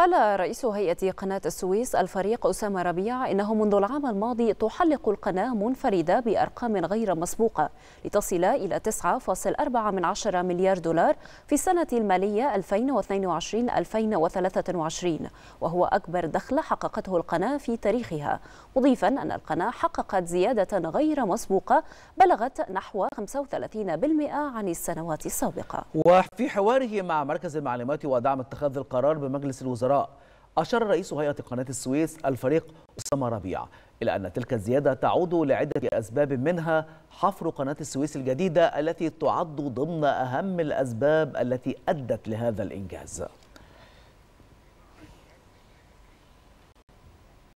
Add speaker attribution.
Speaker 1: قال رئيس هيئة قناة السويس الفريق أسامة ربيع إنه منذ العام الماضي تحلق القناة منفردة بأرقام غير مسبوقة لتصل إلى 9.4 من مليار دولار في السنة المالية 2022-2023 وهو أكبر دخل حققته القناة في تاريخها مضيفا أن القناة حققت زيادة غير مسبوقة بلغت نحو 35% عن السنوات السابقة
Speaker 2: وفي حواره مع مركز المعلومات ودعم اتخاذ القرار بمجلس الوزراء الوزراء أشار رئيس هيئة قناة السويس الفريق أسامة ربيع إلى أن تلك الزيادة تعود لعدة أسباب منها حفر قناة السويس الجديدة التي تعد ضمن أهم الأسباب التي أدت لهذا الإنجاز